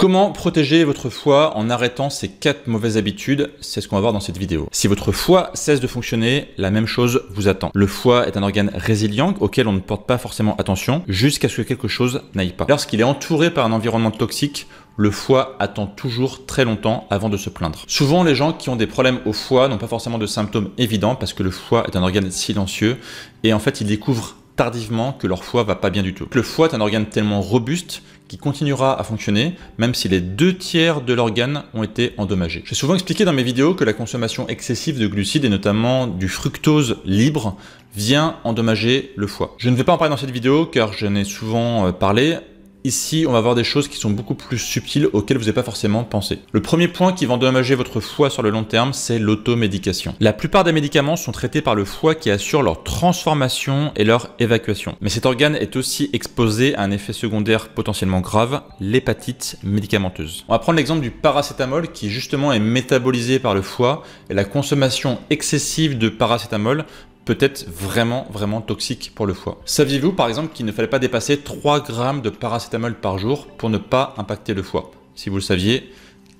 Comment protéger votre foie en arrêtant ces quatre mauvaises habitudes C'est ce qu'on va voir dans cette vidéo. Si votre foie cesse de fonctionner, la même chose vous attend. Le foie est un organe résilient auquel on ne porte pas forcément attention jusqu'à ce que quelque chose n'aille pas. Lorsqu'il est entouré par un environnement toxique, le foie attend toujours très longtemps avant de se plaindre. Souvent, les gens qui ont des problèmes au foie n'ont pas forcément de symptômes évidents parce que le foie est un organe silencieux et en fait, il découvre tardivement que leur foie va pas bien du tout. Le foie est un organe tellement robuste qui continuera à fonctionner même si les deux tiers de l'organe ont été endommagés. J'ai souvent expliqué dans mes vidéos que la consommation excessive de glucides et notamment du fructose libre vient endommager le foie. Je ne vais pas en parler dans cette vidéo car j'en ai souvent euh, parlé, Ici, on va voir des choses qui sont beaucoup plus subtiles auxquelles vous n'avez pas forcément pensé. Le premier point qui va endommager votre foie sur le long terme, c'est l'automédication. La plupart des médicaments sont traités par le foie qui assure leur transformation et leur évacuation. Mais cet organe est aussi exposé à un effet secondaire potentiellement grave, l'hépatite médicamenteuse. On va prendre l'exemple du paracétamol qui justement est métabolisé par le foie et la consommation excessive de paracétamol peut être vraiment, vraiment toxique pour le foie. Saviez-vous par exemple qu'il ne fallait pas dépasser 3 grammes de paracétamol par jour pour ne pas impacter le foie Si vous le saviez,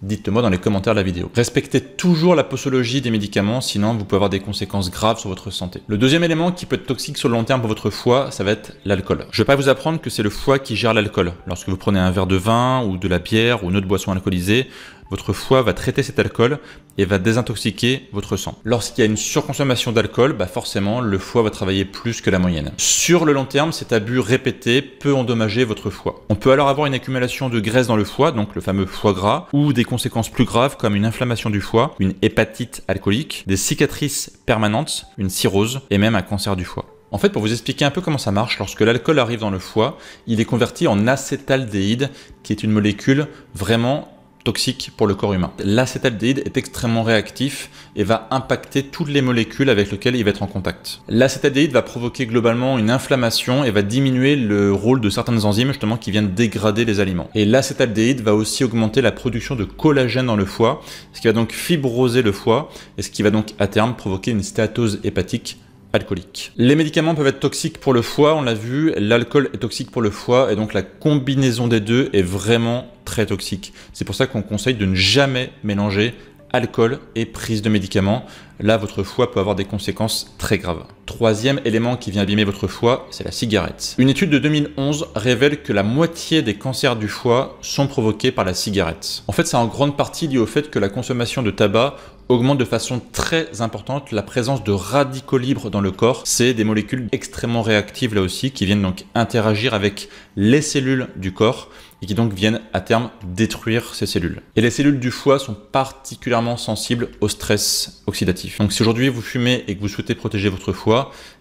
dites moi dans les commentaires de la vidéo. Respectez toujours la posologie des médicaments, sinon vous pouvez avoir des conséquences graves sur votre santé. Le deuxième élément qui peut être toxique sur le long terme pour votre foie, ça va être l'alcool. Je ne vais pas vous apprendre que c'est le foie qui gère l'alcool. Lorsque vous prenez un verre de vin ou de la bière ou une autre boisson alcoolisée, votre foie va traiter cet alcool et va désintoxiquer votre sang. Lorsqu'il y a une surconsommation d'alcool, bah forcément, le foie va travailler plus que la moyenne. Sur le long terme, cet abus répété peut endommager votre foie. On peut alors avoir une accumulation de graisse dans le foie, donc le fameux foie gras, ou des conséquences plus graves comme une inflammation du foie, une hépatite alcoolique, des cicatrices permanentes, une cirrhose et même un cancer du foie. En fait, pour vous expliquer un peu comment ça marche, lorsque l'alcool arrive dans le foie, il est converti en acétaldéhyde, qui est une molécule vraiment toxique pour le corps humain. L'acétaldéhyde est extrêmement réactif et va impacter toutes les molécules avec lesquelles il va être en contact. L'acétaldéhyde va provoquer globalement une inflammation et va diminuer le rôle de certaines enzymes justement qui viennent dégrader les aliments. Et l'acétaldéhyde va aussi augmenter la production de collagène dans le foie, ce qui va donc fibroser le foie et ce qui va donc à terme provoquer une stéatose hépatique alcoolique. Les médicaments peuvent être toxiques pour le foie, on l'a vu, l'alcool est toxique pour le foie, et donc la combinaison des deux est vraiment très toxique. C'est pour ça qu'on conseille de ne jamais mélanger alcool et prise de médicaments. Là, votre foie peut avoir des conséquences très graves. Troisième élément qui vient abîmer votre foie, c'est la cigarette. Une étude de 2011 révèle que la moitié des cancers du foie sont provoqués par la cigarette. En fait, c'est en grande partie lié au fait que la consommation de tabac augmente de façon très importante la présence de radicaux libres dans le corps. C'est des molécules extrêmement réactives là aussi qui viennent donc interagir avec les cellules du corps et qui donc viennent à terme détruire ces cellules. Et les cellules du foie sont particulièrement sensibles au stress oxydatif. Donc si aujourd'hui vous fumez et que vous souhaitez protéger votre foie,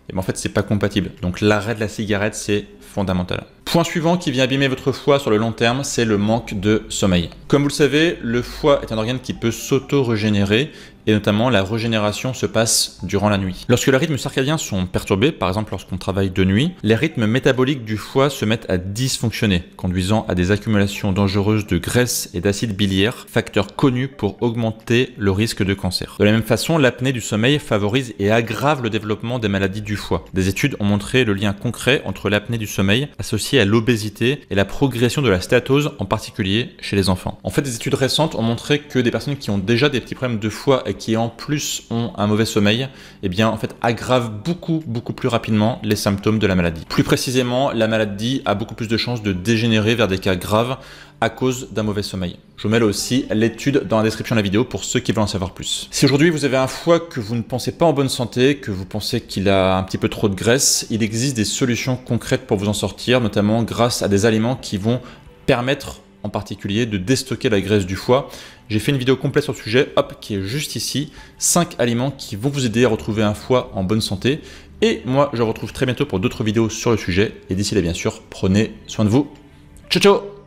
et bien en fait c'est pas compatible. Donc l'arrêt de la cigarette c'est fondamental. Point suivant qui vient abîmer votre foie sur le long terme, c'est le manque de sommeil. Comme vous le savez, le foie est un organe qui peut s'auto-régénérer et notamment la régénération se passe durant la nuit. Lorsque les rythmes circadiens sont perturbés, par exemple lorsqu'on travaille de nuit, les rythmes métaboliques du foie se mettent à dysfonctionner, conduisant à des accumulations dangereuses de graisse et d'acide biliaire, facteurs connus pour augmenter le risque de cancer. De la même façon, l'apnée du sommeil favorise et aggrave le développement des maladies du foie. Des études ont montré le lien concret entre l'apnée du sommeil associée à l'obésité et la progression de la stéatose, en particulier chez les enfants. En fait, des études récentes ont montré que des personnes qui ont déjà des petits problèmes de foie qui en plus ont un mauvais sommeil, eh bien en fait aggravent beaucoup beaucoup plus rapidement les symptômes de la maladie. Plus précisément, la maladie a beaucoup plus de chances de dégénérer vers des cas graves à cause d'un mauvais sommeil. Je vous mets là aussi l'étude dans la description de la vidéo pour ceux qui veulent en savoir plus. Si aujourd'hui vous avez un foie que vous ne pensez pas en bonne santé, que vous pensez qu'il a un petit peu trop de graisse, il existe des solutions concrètes pour vous en sortir, notamment grâce à des aliments qui vont permettre en particulier de déstocker la graisse du foie. J'ai fait une vidéo complète sur le sujet, qui est juste ici. 5 aliments qui vont vous aider à retrouver un foie en bonne santé. Et moi, je vous retrouve très bientôt pour d'autres vidéos sur le sujet. Et d'ici là, bien sûr, prenez soin de vous. Ciao, ciao